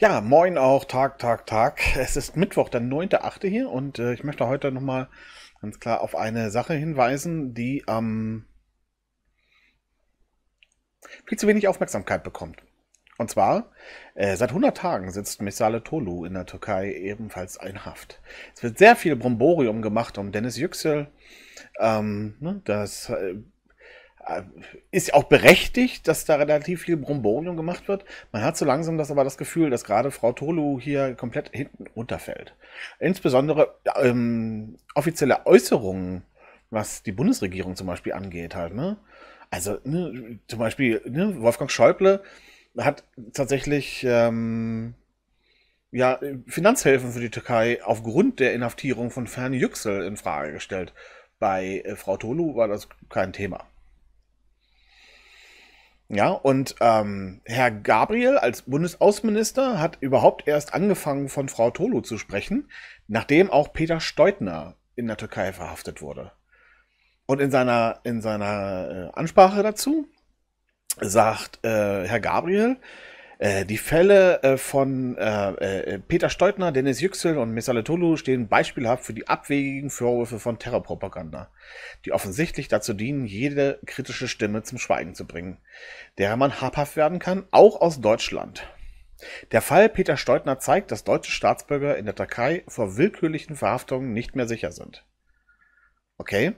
Ja, moin auch, Tag, Tag, Tag. Es ist Mittwoch, der 9.8. hier und äh, ich möchte heute nochmal ganz klar auf eine Sache hinweisen, die am ähm, viel zu wenig Aufmerksamkeit bekommt. Und zwar, äh, seit 100 Tagen sitzt Messale Tolu in der Türkei ebenfalls in Haft. Es wird sehr viel Bromborium gemacht um Dennis Yüksel. Ähm, ne, das äh, ist auch berechtigt, dass da relativ viel Bromborium gemacht wird. Man hat so langsam das aber das Gefühl, dass gerade Frau Tolu hier komplett hinten runterfällt. Insbesondere ähm, offizielle Äußerungen, was die Bundesregierung zum Beispiel angeht, halt, ne? Also, ne, zum Beispiel, ne, Wolfgang Schäuble hat tatsächlich ähm, ja, Finanzhilfen für die Türkei aufgrund der Inhaftierung von Fern Yüksel in Frage gestellt. Bei äh, Frau Tolu war das kein Thema. Ja, und ähm, Herr Gabriel als Bundesaußenminister hat überhaupt erst angefangen, von Frau Tolu zu sprechen, nachdem auch Peter Steutner in der Türkei verhaftet wurde. Und in seiner, in seiner äh, Ansprache dazu sagt äh, Herr Gabriel, äh, die Fälle äh, von äh, äh, Peter Steutner, Dennis Yüksel und Messale Tolu stehen beispielhaft für die abwegigen Vorwürfe von Terrorpropaganda, die offensichtlich dazu dienen, jede kritische Stimme zum Schweigen zu bringen, der man habhaft werden kann, auch aus Deutschland. Der Fall Peter Steutner zeigt, dass deutsche Staatsbürger in der Türkei vor willkürlichen Verhaftungen nicht mehr sicher sind. Okay?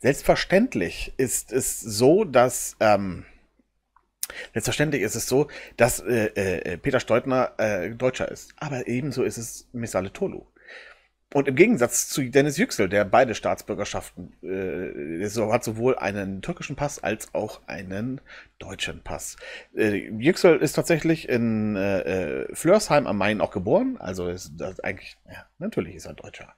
Selbstverständlich ist es so, dass ähm, Selbstverständlich ist es so, dass äh, äh, Peter Steutner äh, Deutscher ist. Aber ebenso ist es Missale Tolu. Und im Gegensatz zu Dennis Yüksel, der beide Staatsbürgerschaften äh, so, hat sowohl einen türkischen Pass als auch einen deutschen Pass. Äh, Yüksel ist tatsächlich in äh, äh Flörsheim am Main auch geboren, also ist, eigentlich, ja, natürlich ist er Deutscher.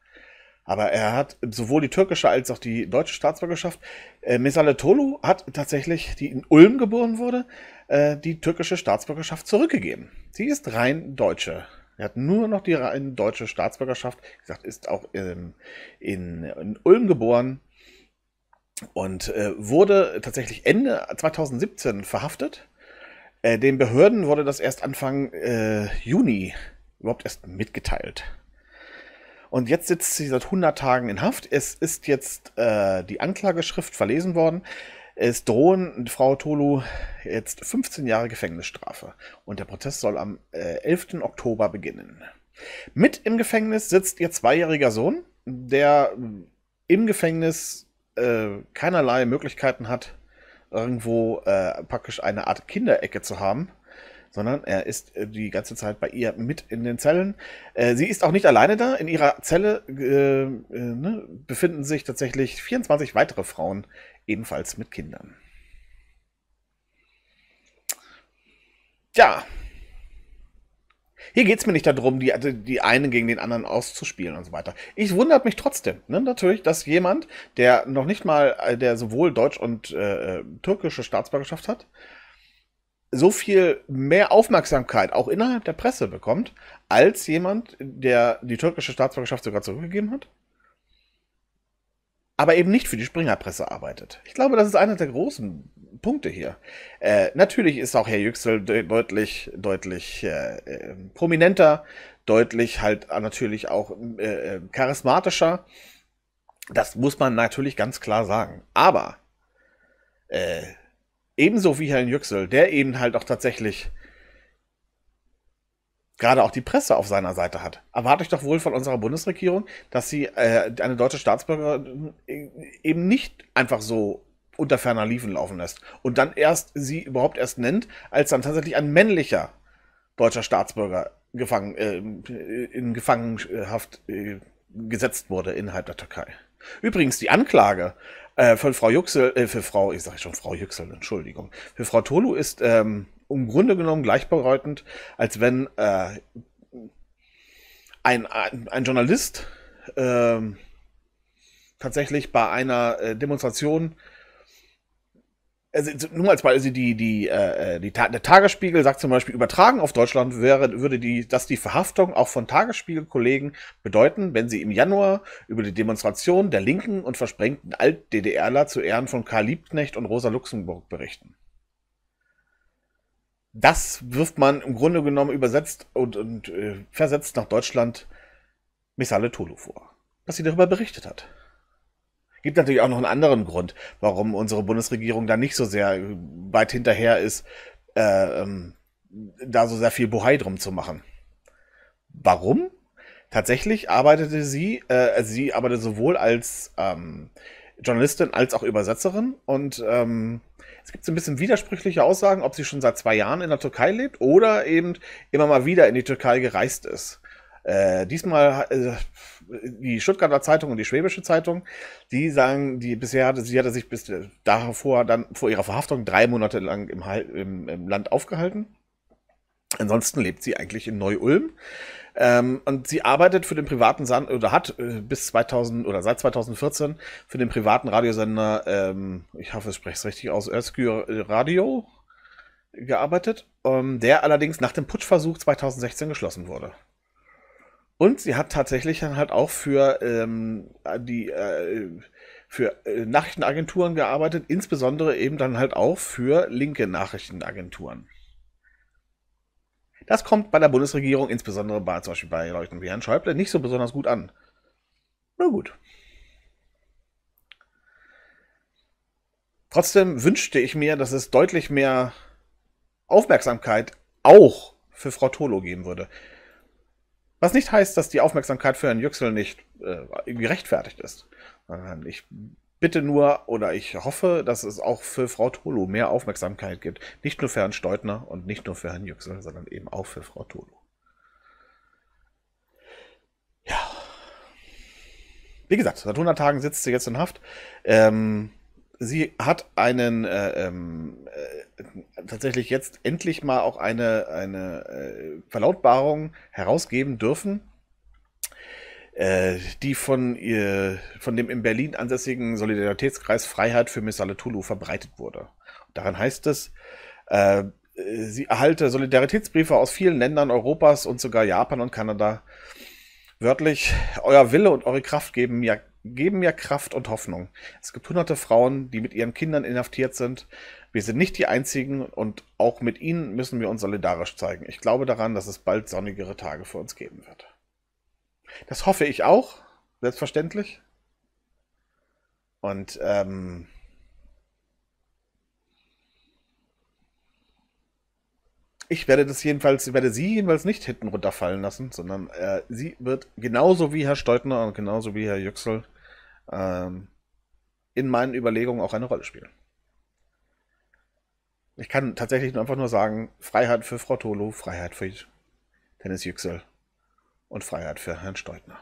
Aber er hat sowohl die türkische als auch die deutsche Staatsbürgerschaft. Äh, Tolu hat tatsächlich, die in Ulm geboren wurde, äh, die türkische Staatsbürgerschaft zurückgegeben. Sie ist rein deutsche. Er hat nur noch die rein deutsche Staatsbürgerschaft. Wie gesagt, ist auch ähm, in, in Ulm geboren und äh, wurde tatsächlich Ende 2017 verhaftet. Äh, den Behörden wurde das erst Anfang äh, Juni überhaupt erst mitgeteilt. Und jetzt sitzt sie seit 100 Tagen in Haft. Es ist jetzt äh, die Anklageschrift verlesen worden. Es drohen Frau Tolu jetzt 15 Jahre Gefängnisstrafe. Und der Prozess soll am äh, 11. Oktober beginnen. Mit im Gefängnis sitzt ihr zweijähriger Sohn, der im Gefängnis äh, keinerlei Möglichkeiten hat, irgendwo äh, praktisch eine Art Kinderecke zu haben sondern er ist äh, die ganze Zeit bei ihr mit in den Zellen. Äh, sie ist auch nicht alleine da. In ihrer Zelle äh, ne, befinden sich tatsächlich 24 weitere Frauen, ebenfalls mit Kindern. Tja. hier geht es mir nicht darum, die, die einen gegen den anderen auszuspielen und so weiter. Ich wundert mich trotzdem, ne, natürlich, dass jemand, der noch nicht mal, der sowohl Deutsch und äh, türkische Staatsbürgerschaft hat, so viel mehr Aufmerksamkeit auch innerhalb der Presse bekommt, als jemand, der die türkische Staatsbürgerschaft sogar zurückgegeben hat, aber eben nicht für die Springerpresse arbeitet. Ich glaube, das ist einer der großen Punkte hier. Äh, natürlich ist auch Herr Yüksel de deutlich, deutlich äh, äh prominenter, deutlich halt natürlich auch äh, äh, charismatischer. Das muss man natürlich ganz klar sagen. Aber äh, Ebenso wie Herrn Yüksel, der eben halt auch tatsächlich gerade auch die Presse auf seiner Seite hat. Erwarte ich doch wohl von unserer Bundesregierung, dass sie äh, eine deutsche Staatsbürgerin eben nicht einfach so unter ferner Liefen laufen lässt und dann erst sie überhaupt erst nennt, als dann tatsächlich ein männlicher deutscher Staatsbürger gefangen, äh, in Gefangenschaft äh, gesetzt wurde innerhalb der Türkei. Übrigens, die Anklage äh, von Frau Yüksel, äh, für Frau, ich sage schon Frau Yüksel, Entschuldigung, für Frau Tolu ist ähm, im Grunde genommen gleichbedeutend, als wenn äh, ein, ein, ein, Journalist ähm, tatsächlich bei einer äh, Demonstration also nur als Beispiel, also die, die, äh, äh die, der Tagesspiegel sagt zum Beispiel, übertragen auf Deutschland wäre, würde die, dass die Verhaftung auch von Tagesspiegel-Kollegen bedeuten, wenn sie im Januar über die Demonstration der linken und versprengten Alt-DDRler zu Ehren von Karl Liebknecht und Rosa Luxemburg berichten. Das wirft man im Grunde genommen übersetzt und, und äh, versetzt nach Deutschland Missale Tolu vor, was sie darüber berichtet hat. Gibt natürlich auch noch einen anderen Grund, warum unsere Bundesregierung da nicht so sehr äh, weit hinterher ist, äh, ähm, da so sehr viel Buhai drum zu machen. Warum? Tatsächlich arbeitete sie, äh, also sie arbeitete sowohl als ähm, Journalistin als auch Übersetzerin und ähm, es gibt so ein bisschen widersprüchliche Aussagen, ob sie schon seit zwei Jahren in der Türkei lebt oder eben immer mal wieder in die Türkei gereist ist. Äh, diesmal äh, die Stuttgarter Zeitung und die Schwäbische Zeitung, die sagen, die bisher hatte sie hatte sich bis äh, davor dann vor ihrer Verhaftung drei Monate lang im, im, im Land aufgehalten. Ansonsten lebt sie eigentlich in Neu-Ulm. Ähm, und sie arbeitet für den privaten Sand oder hat äh, bis 2000 oder seit 2014 für den privaten Radiosender, ähm, ich hoffe, ich spreche es richtig aus, Özgür Radio gearbeitet, ähm, der allerdings nach dem Putschversuch 2016 geschlossen wurde. Und sie hat tatsächlich dann halt auch für ähm, die äh, für äh, Nachrichtenagenturen gearbeitet, insbesondere eben dann halt auch für linke Nachrichtenagenturen. Das kommt bei der Bundesregierung, insbesondere bei zum Beispiel bei Leuten wie Herrn Schäuble, nicht so besonders gut an. Na gut. Trotzdem wünschte ich mir, dass es deutlich mehr Aufmerksamkeit auch für Frau Tolo geben würde. Was nicht heißt, dass die Aufmerksamkeit für Herrn Yüksel nicht äh, irgendwie rechtfertigt ist. Ich bitte nur oder ich hoffe, dass es auch für Frau Tolo mehr Aufmerksamkeit gibt. Nicht nur für Herrn Steutner und nicht nur für Herrn Yüksel, sondern eben auch für Frau Tolo. Ja. Wie gesagt, seit 100 Tagen sitzt sie jetzt in Haft. Ähm, sie hat einen äh, ähm, äh, tatsächlich jetzt endlich mal auch eine, eine äh, Verlautbarung herausgeben dürfen, äh, die von, ihr, von dem in Berlin ansässigen Solidaritätskreis Freiheit für Missale Tulu verbreitet wurde. Daran heißt es, äh, sie erhalte Solidaritätsbriefe aus vielen Ländern Europas und sogar Japan und Kanada. Wörtlich, euer Wille und eure Kraft geben mir geben mir Kraft und Hoffnung. Es gibt hunderte Frauen, die mit ihren Kindern inhaftiert sind. Wir sind nicht die Einzigen und auch mit ihnen müssen wir uns solidarisch zeigen. Ich glaube daran, dass es bald sonnigere Tage für uns geben wird. Das hoffe ich auch, selbstverständlich. Und ähm, ich werde das jedenfalls, werde sie jedenfalls nicht hinten runterfallen lassen, sondern äh, sie wird genauso wie Herr Steutner und genauso wie Herr Yüksel ähm, in meinen Überlegungen auch eine Rolle spielen. Ich kann tatsächlich einfach nur sagen, Freiheit für Frau Tolo, Freiheit für Dennis Yüksel und Freiheit für Herrn Steutner.